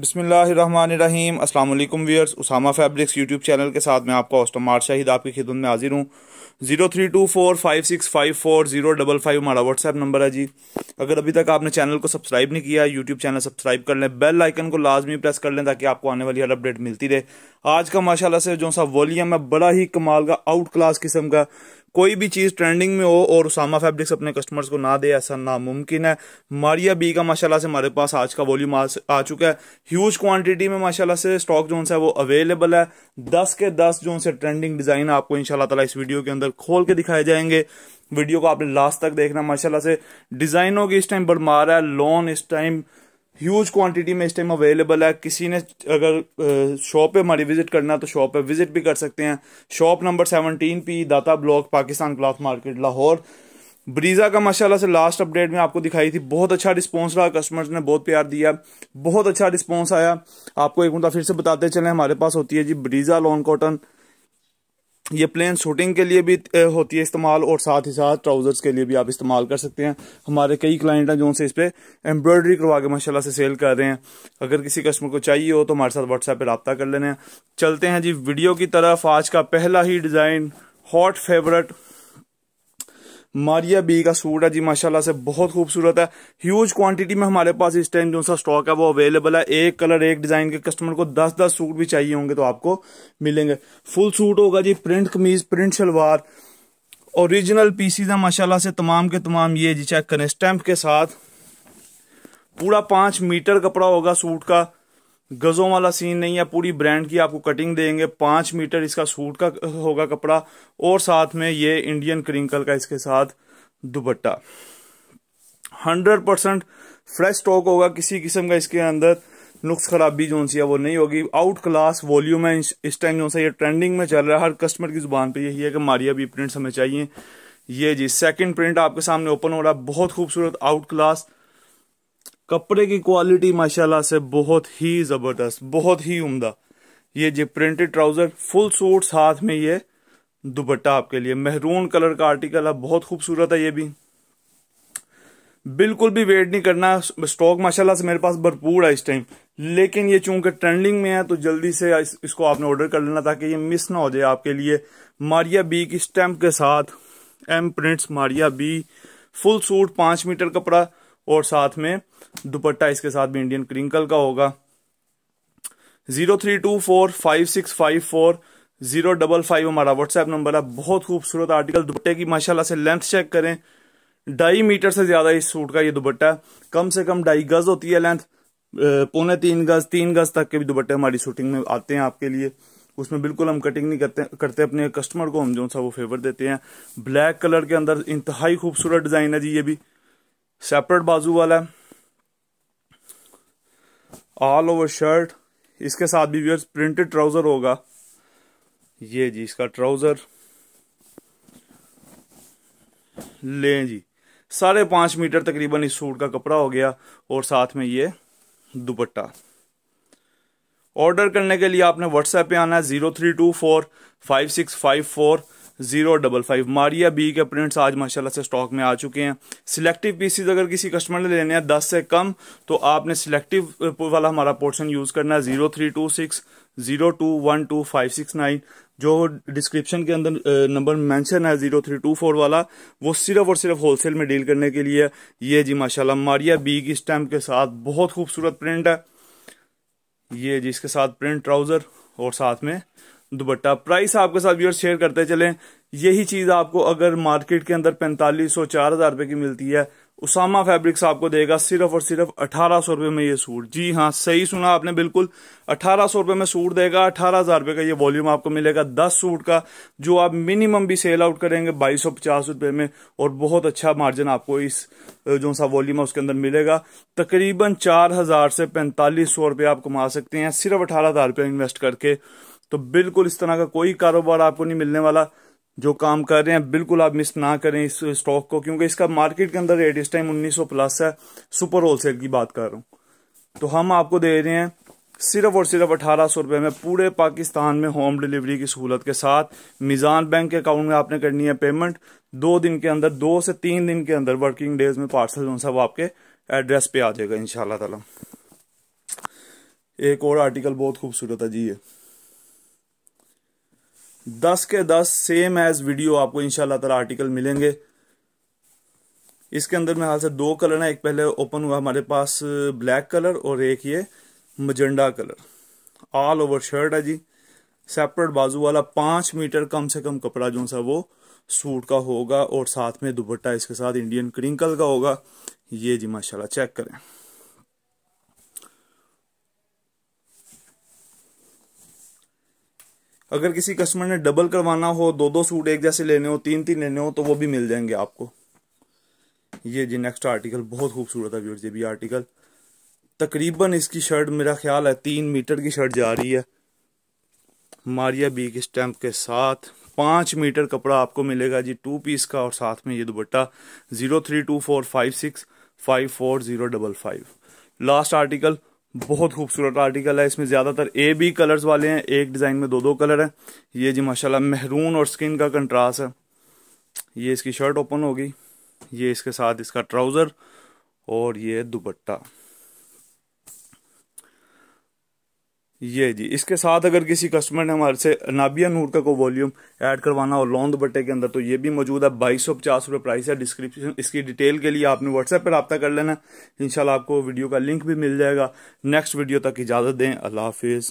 बसमीम अल्लाम वीयर्स उसामा फैब्रिक्स यूट्यूब चैनल के साथ मैं आपका ऑस्टमार शाहिद आपकी खिदमत में हाजिर हूँ zero three two four five six five four zero double five हमारा व्हाट्सएप नंबर है जी अगर अभी तक आपने चैनल को सब्सक्राइब नहीं किया यूट्यूब चैनल सब्सक्राइब कर लें बेल आइकन को लाजमी प्रेस कर लें ताकि आपको आने वाली हर अपडेट मिलती रहे आज का माशाला से जो सा वॉलीम है बड़ा ही कमाल का आउट क्लास किस्म का कोई भी चीज़ ट्रेंडिंग में हो और उसामा फैब्रिक्स अपने कस्टमर्स को ना दे ऐसा नामुमकिन है मारिया बी का माशाल्लाह से हमारे पास आज का वॉल्यूम आ, आ चुका है ह्यूज क्वांटिटी में माशाल्लाह से स्टॉक जो है वो अवेलेबल है दस के दस जो से ट्रेंडिंग डिज़ाइन आपको इंशाल्लाह ताला इस वीडियो के अंदर खोल के दिखाए जाएंगे वीडियो को आपने लास्ट तक देखना माशाल्लाह से डिज़ाइनों की इस टाइम बड़मार है लॉन इस टाइम ह्यूज क्वांटिटी में इस टाइम अवेलेबल है किसी ने अगर शॉप पे हमारी विजिट करना है तो शॉप पे विजिट भी कर सकते हैं shop number seventeen P Data block Pakistan cloth market Lahore Breeza का माशाल्लाह से लास्ट अपडेट में आपको दिखाई थी बहुत अच्छा रिस्पांस रहा कस्टमर्स ने बहुत प्यार दिया बहुत अच्छा रिस्पांस आया आपको एक मतलब फिर से बताते चले हमारे पास होती है जी ब्रीज़ा लॉन्ग कॉटन ये प्लेन शूटिंग के लिए भी होती है इस्तेमाल और साथ ही साथ ट्राउजर्स के लिए भी आप इस्तेमाल कर सकते हैं हमारे कई क्लाइंट हैं जो उनसे इस पर एम्ब्रॉयडरी करवा के माशाल्लाह से सेल कर रहे हैं अगर किसी कस्टमर को चाहिए हो तो हमारे साथ व्हाट्सएप पर रबता कर लेने चलते हैं जी वीडियो की तरफ आज का पहला ही design hot favourite Maria B का सूट है जी माशाल्लाह से बहुत खूबसूरत है ह्यूज क्वांटिटी में हमारे पास इस टाइम जो सा स्टॉक है वो अवेलेबल है एक कलर एक डिजाइन के कस्टमर को दस दस सूट भी चाहिए होंगे तो आपको मिलेंगे फुल सूट होगा जी प्रिंट कमीज प्रिंट शलवार ओरिजिनल पीसीज है माशाला से तमाम के तमाम ये जी चेक करें स्टैम्प के साथ पूरा पांच मीटर कपड़ा होगा सूट का गजों वाला सीन नहीं है पूरी ब्रांड की आपको कटिंग देंगे पांच मीटर इसका सूट का होगा कपड़ा और साथ में ये इंडियन क्रिंकल का इसके साथ दुपट्टा हंड्रेड परसेंट फ्रेश स्टॉक होगा किसी किस्म का इसके अंदर नुक्स खराबी जो सी है वो नहीं होगी आउट क्लास वॉल्यूम है इस टाइम जो ये ट्रेंडिंग में चल रहा है हर कस्टमर की जुबान पर यही है कि मारिया भी प्रिंट्स हमें चाहिए ये जी सेकंड प्रिंट आपके सामने ओपन हो रहा है बहुत खूबसूरत आउट क्लास कपड़े की क्वालिटी माशाल्लाह से बहुत ही ज़बरदस्त बहुत ही उम्दा ये जी प्रिंटेड ट्राउज़र फुल सूट साथ में ये दुपट्टा आपके लिए महरून कलर का आर्टिकल है बहुत खूबसूरत है ये भी बिल्कुल भी वेट नहीं करना स्टॉक माशाल्लाह से मेरे पास भरपूर है इस टाइम लेकिन ये चूंकि ट्रेंडिंग में है तो जल्दी से इस, इसको आपने ऑर्डर कर लेना ताकि ये मिस ना हो जाए आपके लिए मारिया बी की स्टैम्प के साथ M prints Maria B full suit पांच मीटर कपड़ा और साथ में दुपट्टा इसके साथ भी इंडियन क्रिंकल का होगा zero three two four five six five four zero double five हमारा व्हाट्सएप नंबर है बहुत खूबसूरत आर्टिकल दुपट्टे की माशाल्लाह से लेंथ चेक करें ढाई मीटर से ज्यादा इस सूट का ये दुपट्टा कम से कम ढाई गज होती है लेंथ पौने तीन गज तीन गज तक के भी दुपट्टे हमारी शूटिंग में आते हैं आपके लिए उसमें बिल्कुल हम कटिंग नहीं करते करते अपने कस्टमर को हम जो सा वो फेवर देते हैं ब्लैक कलर के अंदर इंतहाई खूबसूरत डिजाइन है जी ये भी सेपरेट बाजू वाला है ऑल ओवर शर्ट इसके साथ भी व्यूअर्स प्रिंटेड ट्राउजर होगा ये जी इसका ट्राउजर ले जी साढ़े पांच मीटर तकरीबन इस सूट का कपड़ा हो गया और साथ में ये दुपट्टा ऑर्डर करने के लिए आपने व्हाट्सएप पे आना है zero three two four five six five four zero double five Maria B के प्रिंट्स आज माशाल्लाह से स्टॉक में आ चुके हैं सिलेक्टिव पीसीज अगर किसी कस्टमर ने लेने हैं दस से कम तो आपने सिलेक्टिव वाला हमारा पोर्शन यूज करना है zero three two six zero two one two five six nine जो डिस्क्रिप्शन के अंदर नंबर मेंशन है जीरो थ्री टू फोर वाला वो सिर्फ और सिर्फ होलसेल में डील करने के लिए ये जी माशाल्लाह मारिया बी की स्टैम्प के साथ बहुत खूबसूरत प्रिंट है ये जी इसके साथ प्रिंट ट्राउजर और साथ में दुपट्टा प्राइस आपके साथ व्यूअर्स शेयर करते चलें यही चीज़ आपको अगर मार्केट के अंदर पैंतालीस सौ चार हज़ार रुपए की मिलती है उसामा फैब्रिक्स आपको देगा सिर्फ और सिर्फ अठारह सौ रुपये में ये सूट जी हाँ सही सुना आपने बिल्कुल अठारह सौ रुपए में सूट देगा अठारह हज़ार रुपये का ये वॉल्यूम आपको मिलेगा दस सूट का जो आप मिनिमम भी सेल आउट करेंगे बाईस सौ पचास रुपये में और बहुत अच्छा मार्जिन आपको इस जो सा वॉल्यूम है उसके अंदर मिलेगा तकरीबन चार हज़ार से पैंतालीस सौ रुपये आप कमा सकते हैं सिर्फ अठारह हज़ार रुपये इन्वेस्ट करके तो बिल्कुल इस तरह का कोई कारोबार आपको नहीं मिलने वाला जो काम कर रहे हैं बिल्कुल आप मिस ना करें इस स्टॉक को क्योंकि इसका मार्केट के अंदर रेट इस टाइम 1900 प्लस है सुपर होलसेल की बात कर रहा हूं तो हम आपको दे रहे हैं सिर्फ और सिर्फ अठारह सौ रुपये में पूरे पाकिस्तान में होम डिलीवरी की सहूलत के साथ मिजान बैंक के अकाउंट में आपने करनी है पेमेंट दो दिन के अंदर दो से तीन दिन के अंदर वर्किंग डेज में पार्सल जो सब आपके एड्रेस पे आ जाएगा इन एक और आर्टिकल बहुत खूबसूरत है जी ये दस के दस सेम एज वीडियो आपको इनशाला तला आर्टिकल मिलेंगे इसके अंदर मेरे हाल से दो कलर है एक पहले ओपन हुआ हमारे पास ब्लैक कलर और एक ये magenta colour all over shirt है जी सेपरेट बाजू वाला पांच मीटर कम से कम कपड़ा जो सा वो सूट का होगा और साथ में दुपट्टा इसके साथ इंडियन क्रिंकल का होगा ये जी माशाल्लाह चेक करें अगर किसी कस्टमर ने डबल करवाना हो दो दो सूट एक जैसे लेने हो तीन तीन लेने हो तो वो भी मिल जाएंगे आपको ये जी नेक्स्ट आर्टिकल बहुत खूबसूरत है व्यूअर्स ये भी आर्टिकल तकरीबन इसकी शर्ट मेरा ख्याल है तीन मीटर की शर्ट जा रही है मारिया बी के स्टैम्प के साथ पाँच मीटर कपड़ा आपको मिलेगा जी टू पीस का और साथ में ये dupatta zero three two four five six five four zero double five last article बहुत खूबसूरत आर्टिकल है इसमें ज़्यादातर ए बी कलर्स वाले हैं एक डिज़ाइन में दो दो कलर हैं ये जी माशाल्लाह महरून और स्किन का कंट्रास्ट है ये इसकी शर्ट ओपन होगी ये इसके साथ इसका ट्राउज़र और ये दुपट्टा ये जी इसके साथ अगर किसी कस्टमर ने हमारे से नाबिया नूर का कोई वॉल्यूम ऐड करवाना हो लॉन्द बट्टे के अंदर तो ये भी मौजूद है बाईस सौ पचास रुपये प्राइस है डिस्क्रिप्शन इसकी डिटेल के लिए आपने व्हाट्सएप पर रब्ता कर लेना इंशाल्लाह आपको वीडियो का लिंक भी मिल जाएगा नेक्स्ट वीडियो तक इजाज़त दें अल्लाह हाफिज़